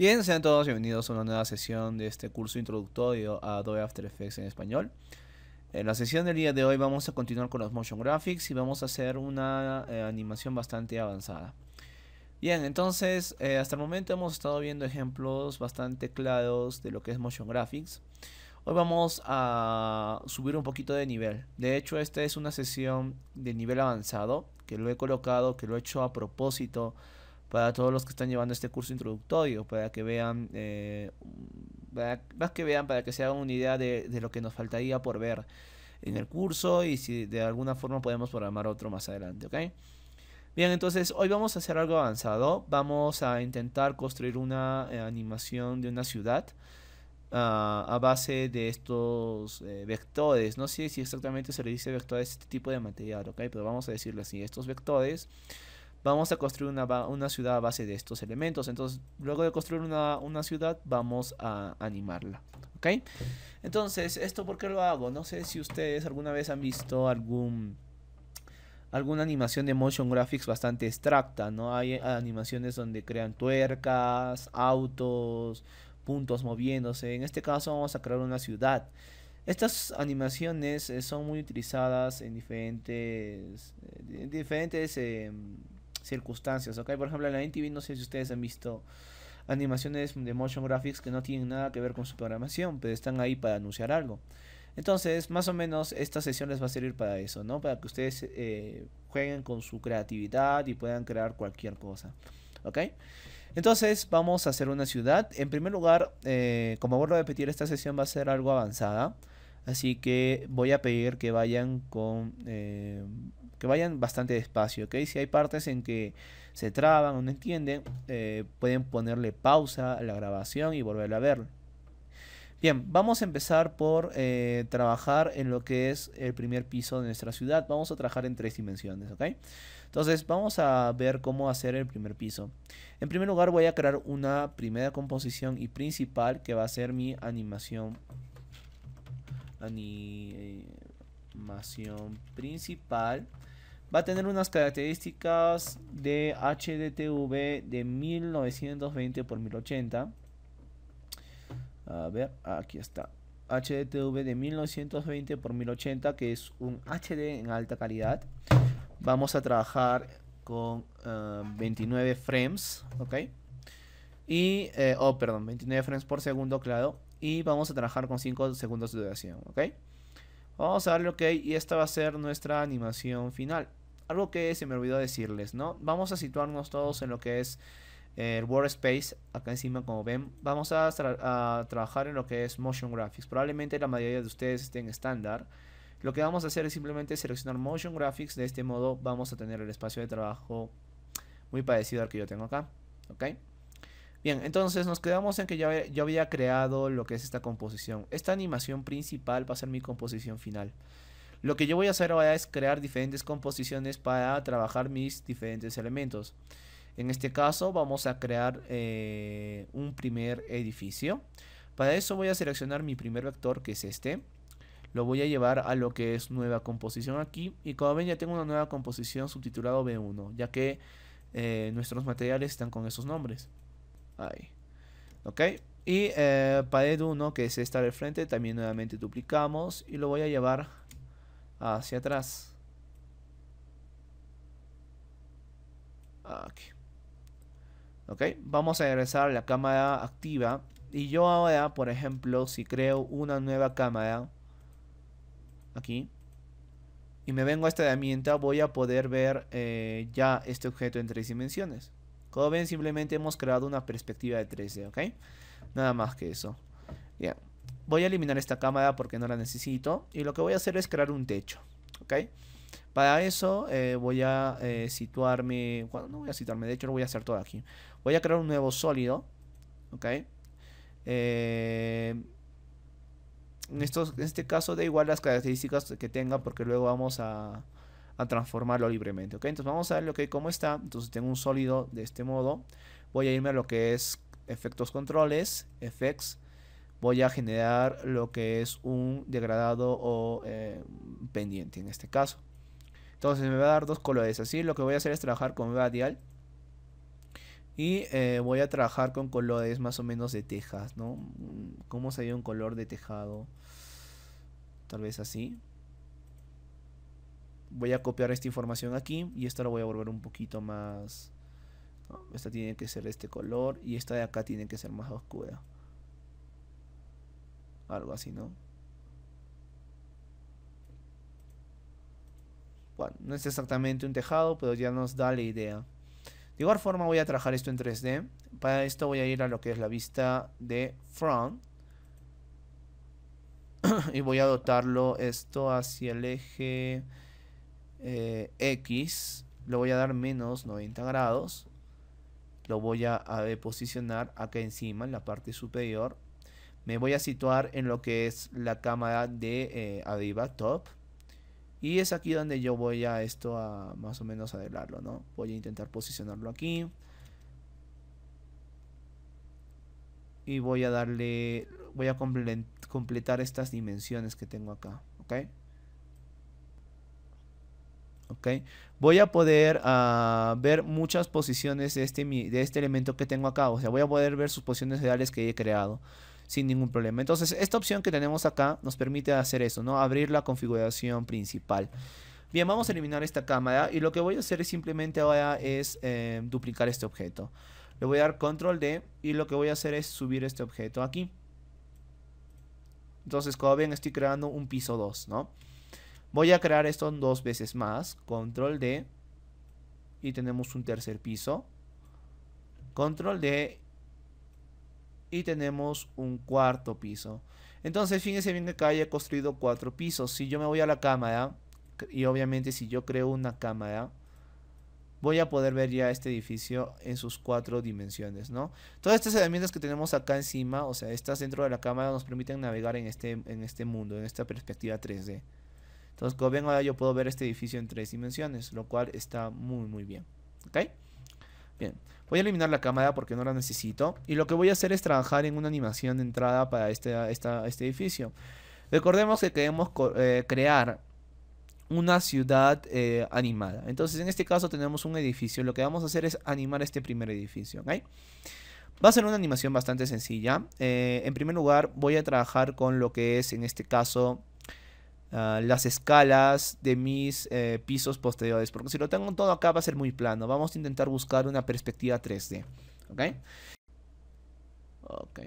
Bien, sean todos bienvenidos a una nueva sesión de este curso introductorio a Adobe After Effects en español. En la sesión del día de hoy vamos a continuar con los motion graphics y vamos a hacer una eh, animación bastante avanzada. Bien, entonces eh, hasta el momento hemos estado viendo ejemplos bastante claros de lo que es motion graphics. Hoy vamos a subir un poquito de nivel. De hecho, esta es una sesión de nivel avanzado que lo he colocado, que lo he hecho a propósito para todos los que están llevando este curso introductorio, para que vean, eh, para, más que vean, para que se hagan una idea de, lo que nos faltaría por ver en el curso y si de alguna forma podemos programar otro más adelante, ¿ok? Bien, entonces hoy vamos a hacer algo avanzado, vamos a intentar construir una eh, animación de una ciudad. Ah, a base de estos eh, vectores, no sé si exactamente se le dice vectores a este tipo de material, ¿ok? Pero vamos a decirlo así, estos vectores vamos a construir una, ciudad a base de estos elementos. Entonces, luego de construir una, ciudad, vamos a animarla. ¿Ok? Entonces, ¿esto por qué lo hago? No sé si ustedes alguna vez han visto algún alguna animación de motion graphics bastante extracta, ¿no? Hay animaciones donde crean tuercas, autos, puntos moviéndose. En este caso vamos a crear una ciudad. Estas animaciones eh, son muy utilizadas en diferentes, eh, diferentes em, circunstancias, ¿ok? Por ejemplo, en la NTV no sé si ustedes han visto animaciones de motion graphics que no tienen nada que ver con su programación, pero están ahí para anunciar algo. Entonces, más o menos esta sesión les va a servir para eso, ¿no? Para que ustedes eh, jueguen con su creatividad y puedan crear cualquier cosa, ¿ok? Entonces, vamos a hacer una ciudad. En primer lugar, eh, como vuelvo a repetir, esta sesión va a ser algo avanzada. Así que voy a pedir que vayan con eh, que vayan bastante despacio, ¿ok? Si hay partes en que se traban o no entienden, eh, pueden ponerle pausa a la grabación y volver a ver. Bien, vamos a empezar por eh, trabajar en lo que es el primer piso de nuestra ciudad. Vamos a trabajar en tres dimensiones, ¿ok? Entonces vamos a ver cómo hacer el primer piso. En primer lugar voy a crear una primera composición y principal que va a ser mi animación. Eh, animación principal Va a tener unas características de HDTV de 1920 x 1080. A ver, aquí está. HDTV de 1920 x 1080, que es un HD en alta calidad. Vamos a trabajar con 29 eh, frames, ¿ok? Y, eh, oh, perdón, 29 frames por segundo, claro. Y vamos a trabajar con 5 segundos de duración, ¿ok? Vamos a darle OK y esta va a ser nuestra animación final algo que se me olvidó decirles, ¿no? Vamos a situarnos todos en lo que es eh, el workspace acá encima como ven vamos a, trabajar en lo que es motion graphics probablemente la mayoría de ustedes estén estándar lo que vamos a hacer es simplemente seleccionar motion graphics de este modo vamos a tener el espacio de trabajo muy parecido al que yo tengo acá ok bien entonces nos quedamos en que ya yo había creado lo que es esta composición esta animación principal va a ser mi composición final lo que yo voy a hacer ahora es crear diferentes composiciones para trabajar mis diferentes elementos. En este caso vamos a crear eh, un primer edificio. Para eso voy a seleccionar mi primer vector que es este. Lo voy a llevar a lo que es nueva composición aquí. Y como ven ya tengo una nueva composición subtitulado B1. Ya que eh, nuestros materiales están con esos nombres. Ahí. Ok. Y eh, pared 1 que es esta del frente también nuevamente duplicamos. Y lo voy a llevar hacia atrás. Aquí. Ah, ok, vamos a regresar a la cámara activa. Y yo ahora, por ejemplo, si creo una nueva cámara, aquí, y me vengo a esta herramienta, voy a poder ver eh, ya este objeto en tres dimensiones. Como ven, simplemente hemos creado una perspectiva de 3D, ¿ok? Nada más que eso. Bien voy a eliminar esta cámara porque no la necesito. Y lo que voy a hacer es crear un techo. ¿Ok? Para eso eh, voy a eh, situarme. Bueno, no voy a situarme, de hecho lo voy a hacer todo aquí. Voy a crear un nuevo sólido. ¿Ok? Eh, en, en este caso da igual las características que tenga porque luego vamos a, a transformarlo libremente. ¿Ok? Entonces vamos a ver lo que cómo está. Entonces tengo un sólido de este modo. Voy a irme a lo que es efectos controles, effects voy a generar lo que es un degradado o eh, pendiente en este caso. Entonces me va a dar dos colores. Así lo que voy a hacer es trabajar con radial. Y eh, voy a trabajar con colores más o menos de tejas, ¿no? ¿Cómo sería un color de tejado? Tal vez así. Voy a copiar esta información aquí y esta lo voy a volver un poquito más... Esta tiene que ser este color y esta de acá tiene que ser más oscura. Algo así, ¿no? Bueno, no es exactamente un tejado, pero ya nos da la idea. De igual forma voy a trabajar esto en 3D. Para esto voy a ir a lo que es la vista de front. y voy a dotarlo esto hacia el eje eh, X. Lo voy a dar menos 90 grados. Lo voy a, a posicionar acá encima, en la parte superior me voy a situar en lo que es la cámara de eh, top. Y es aquí donde yo voy a esto a más o menos arreglarlo, ¿no? Voy a intentar posicionarlo aquí. Y voy a darle, voy a completar estas dimensiones que tengo acá, ¿ok? ¿ok? Voy a poder ah, ver muchas posiciones de este, de este elemento que tengo acá, o sea, voy a poder ver sus posiciones reales que he creado sin ningún problema. Entonces, esta opción que tenemos acá nos permite hacer eso, ¿no? Abrir la configuración principal. Bien, vamos a eliminar esta cámara y lo que voy a hacer es simplemente ahora es eh, duplicar este objeto. Le voy a dar control D y lo que voy a hacer es subir este objeto aquí. Entonces, como ven, estoy creando un piso 2, ¿no? Voy a crear esto dos veces más. Control D. Y tenemos un tercer piso. Control D y tenemos un cuarto piso. Entonces, fíjense bien que acá he construido cuatro pisos. Si yo me voy a la cámara, y obviamente si yo creo una cámara, voy a poder ver ya este edificio en sus cuatro dimensiones, ¿no? Todas estas herramientas que tenemos acá encima, o sea, estas dentro de la cámara nos permiten navegar en este, en este mundo, en esta perspectiva 3D. Entonces, como ven, ahora yo puedo ver este edificio en tres dimensiones, lo cual está muy, muy bien, ¿ok? Bien, voy a eliminar la cámara porque no la necesito. Y lo que voy a hacer es trabajar en una animación de entrada para este, este edificio. Recordemos que queremos eh, crear una ciudad eh, animada. Entonces, en este caso tenemos un edificio. Lo que vamos a hacer es animar este primer edificio. Va a ser una animación bastante sencilla. Eh, en primer lugar, voy a trabajar con lo que es, en este caso, Ah, las escalas de mis eh, pisos posteriores. Porque si lo tengo todo acá va a ser muy plano. Vamos a intentar buscar una perspectiva 3D. ¿Ok? Ok.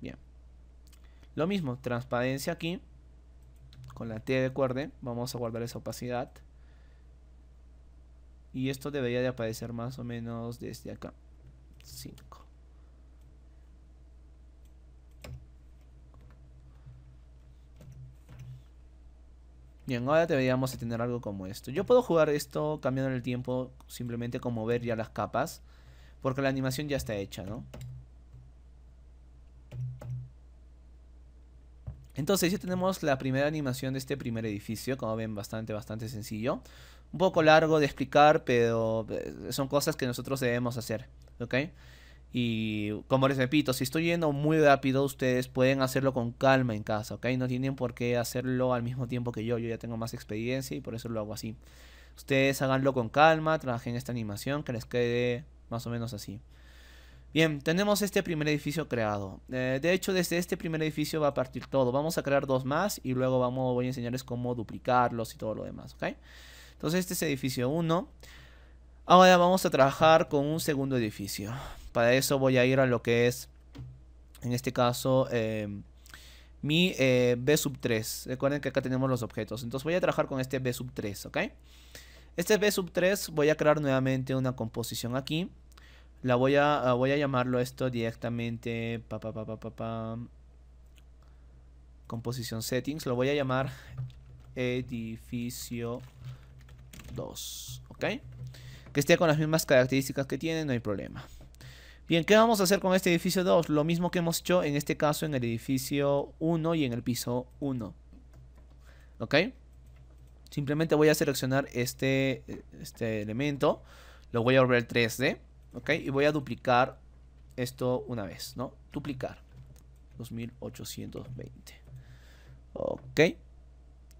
Bien. Lo mismo, transparencia aquí. Con la T de cuerde. Vamos a guardar esa opacidad. Y esto debería de aparecer más o menos desde acá. 5. Bien, ahora deberíamos de tener algo como esto. Yo puedo jugar esto cambiando el tiempo simplemente con mover ya las capas. Porque la animación ya está hecha, ¿no? Entonces ya tenemos la primera animación de este primer edificio, como ven bastante, bastante sencillo. Un poco largo de explicar, pero eh, son cosas que nosotros debemos hacer, ¿ok? Y como les repito, si estoy yendo muy rápido, ustedes pueden hacerlo con calma en casa, ¿ok? No tienen por qué hacerlo al mismo tiempo que yo. Yo ya tengo más experiencia y por eso lo hago así. Ustedes háganlo con calma, trabajen esta animación que les quede más o menos así. Bien, tenemos este primer edificio creado. Eh, de hecho, desde este primer edificio va a partir todo. Vamos a crear dos más y luego vamos, voy a enseñarles cómo duplicarlos y todo lo demás, ¿ok? Entonces, este es edificio 1. Ahora vamos a trabajar con un segundo edificio. Para eso voy a ir a lo que es, en este caso, em, mi eh, B sub 3. Recuerden que acá tenemos los objetos. Entonces voy a trabajar con este B sub 3, ¿ok? Este B sub 3 voy a crear nuevamente una composición aquí. La voy a, ah, voy a llamarlo esto directamente, composición settings. Lo voy a llamar edificio 2, ¿ok? que esté con las mismas características que tiene, no hay problema. Bien, ¿qué vamos a hacer con este edificio 2? Lo mismo que hemos hecho en este caso en el edificio 1 y en el piso 1. ¿Ok? Simplemente voy a seleccionar este, este elemento, lo voy a volver 3D, ¿ok? Y voy a duplicar esto una vez, ¿no? Duplicar. 2820. Ok.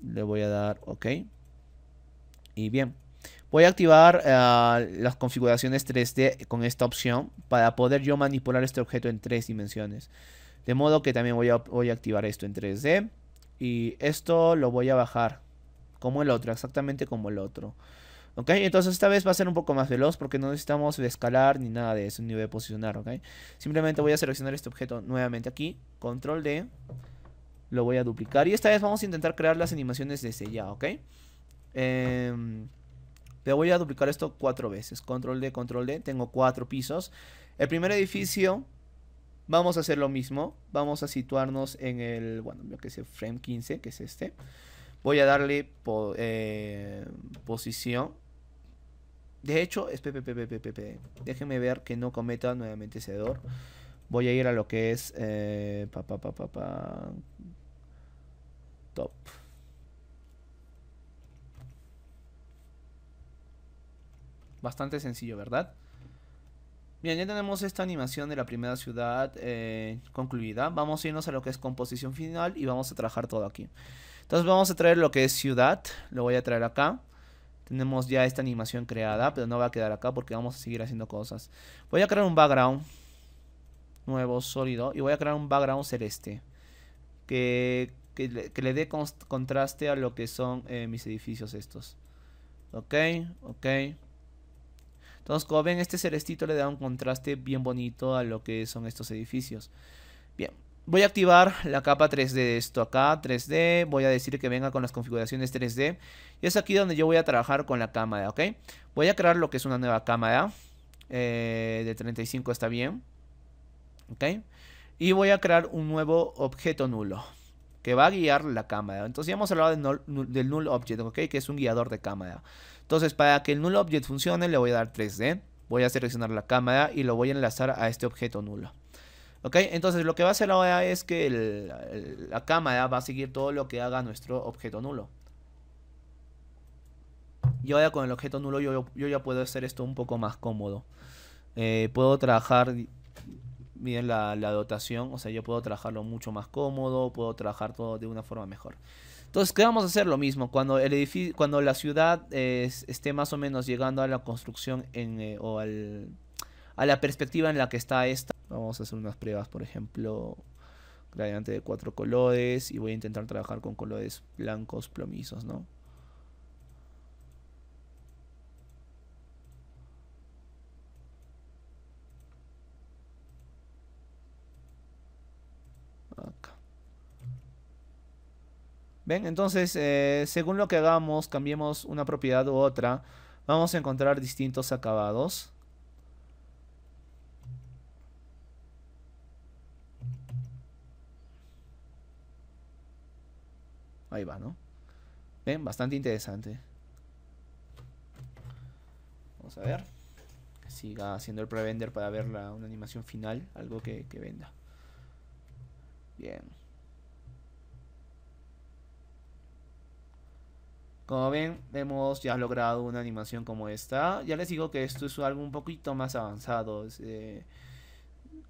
Le voy a dar ok. Y bien. Voy a activar eh, las configuraciones 3D con esta opción para poder yo manipular este objeto en tres dimensiones. De modo que también voy a, voy a activar esto en 3D. Y esto lo voy a bajar como el otro, exactamente como el otro. ¿Ok? Entonces esta vez va a ser un poco más veloz porque no necesitamos escalar ni nada de eso, ni de posicionar, ¿ok? Simplemente voy a seleccionar este objeto nuevamente aquí, control D, lo voy a duplicar y esta vez vamos a intentar crear las animaciones desde ya, ¿ok? Eh, pero voy a duplicar esto cuatro veces. Control D, control D. Tengo cuatro pisos. El primer edificio, vamos a hacer lo mismo. Vamos a situarnos en el, bueno, yo que sé, frame 15, que es este. Voy a darle eh, posición. De hecho, es PPPPPP. Déjenme ver que no cometa nuevamente ese error. Voy a ir a lo que es... Eh, pa, top. Bastante sencillo, ¿verdad? Bien, ya tenemos esta animación de la primera ciudad eh, concluida. Vamos a irnos a lo que es composición final y vamos a trabajar todo aquí. Entonces vamos a traer lo que es ciudad, lo voy a traer acá. Tenemos ya esta animación creada, pero no va a quedar acá porque vamos a seguir haciendo cosas. Voy a crear un background nuevo, sólido, y voy a crear un background celeste. Que, que, le dé contraste a lo que son eh, mis edificios estos. Ok, ok. Entonces, como ven, este celestito le da un contraste bien bonito a lo que son estos edificios. Bien, voy a activar la capa 3D de esto acá, 3D, voy a decir que venga con las configuraciones 3D. Y es aquí donde yo voy a trabajar con la cámara, ¿ok? Voy a crear lo que es una nueva cámara, eh, de 35 está bien, ¿ok? Y voy a crear un nuevo objeto nulo que va a guiar la cámara. Entonces ya hemos hablado del null object, ¿ok? Que es un guiador de cámara. Entonces para que el null object funcione le voy a dar 3D. Voy a seleccionar la cámara y lo voy a enlazar a este objeto nulo. ¿Ok? Entonces lo que va a hacer ahora es que la cámara va a seguir todo lo que haga nuestro objeto nulo. Y ahora con el objeto nulo yo, ya puedo hacer esto un poco más cómodo. Eh, puedo trabajar miren la, dotación, o sea, yo puedo trabajarlo mucho más cómodo, puedo trabajar todo de una forma mejor. Entonces, ¿qué vamos a hacer? Lo mismo, cuando, el edificio, cuando la ciudad esté más o menos llegando a la construcción en, eh, o a la perspectiva en la que está esta, vamos a hacer unas pruebas, por ejemplo, gradiente de cuatro colores y voy a intentar trabajar con colores blancos plomizos, ¿no? ¿Ven? Entonces, eh, según lo que hagamos, cambiemos una propiedad u otra, vamos a encontrar distintos acabados. Ahí va, ¿no? ¿Ven? Bastante interesante. Vamos a ver. Que siga haciendo el prevender para ver la, una animación final, algo que, que venda. Bien. Como ven, hemos ya logrado una animación como esta. Ya les digo que esto es algo un poquito más avanzado. Eh,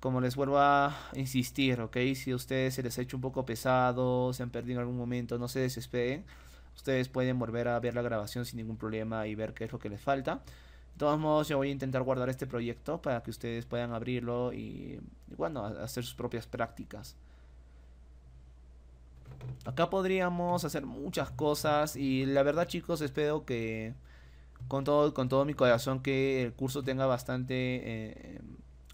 como les vuelvo a insistir, ¿ok? Si a ustedes se les ha hecho un poco pesado, se han perdido en algún momento, no se desesperen. Ustedes pueden volver a ver la grabación sin ningún problema y ver qué es lo que les falta. De todos modos, yo voy a intentar guardar este proyecto para que ustedes puedan abrirlo y, hacer sus propias prácticas. Acá podríamos hacer muchas cosas y la verdad chicos espero que con todo, con todo mi corazón que el curso tenga bastante eh,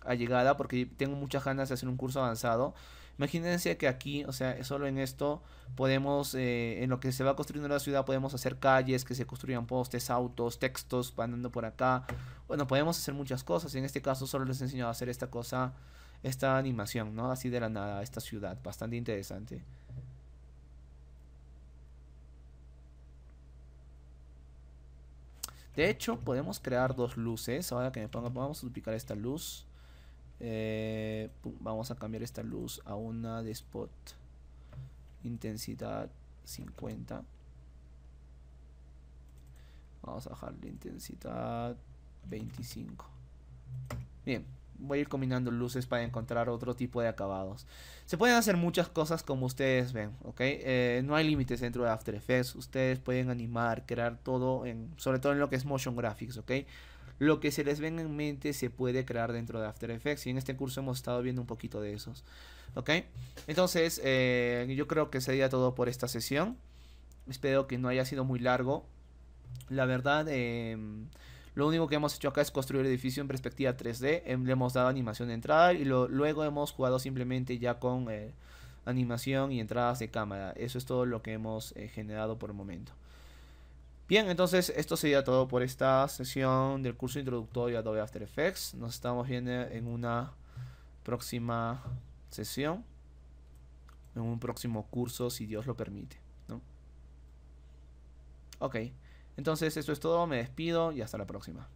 allegada porque tengo muchas ganas de hacer un curso avanzado. Imagínense que aquí, o sea, solo en esto podemos, eh, en lo que se va construyendo la ciudad, podemos hacer calles, que se construyan postes, autos, textos, andando por acá. Bueno, podemos hacer muchas cosas. En este caso solo les he enseñado a hacer esta cosa, esta animación, ¿no? Así de la nada, esta ciudad, bastante interesante. De hecho, podemos crear dos luces. Ahora que me ponga, vamos a duplicar esta luz. Eh, vamos a cambiar esta luz a una de spot. Intensidad 50. Vamos a bajar la intensidad 25. Bien voy a ir combinando luces para encontrar otro tipo de acabados. Se pueden hacer muchas cosas como ustedes ven, ¿ok? Eh, no hay límites dentro de After Effects. Ustedes pueden animar, crear todo, en, sobre todo en lo que es motion graphics, ¿ok? Lo que se les ven en mente se puede crear dentro de After Effects y en este curso hemos estado viendo un poquito de esos, ¿ok? Entonces, eh, yo creo que sería todo por esta sesión. Espero que no haya sido muy largo. La verdad, eh, lo único que hemos hecho acá es construir el edificio en perspectiva 3D. Em, le hemos dado animación de entrada y luego hemos jugado simplemente ya con eh, animación y entradas de cámara. Eso es todo lo que hemos eh, generado por el momento. Bien, entonces esto sería todo por esta sesión del curso introductorio Adobe After Effects. Nos estamos viendo en una próxima sesión, en un próximo curso, si Dios lo permite. Ok. Entonces eso es todo, me despido y hasta la próxima.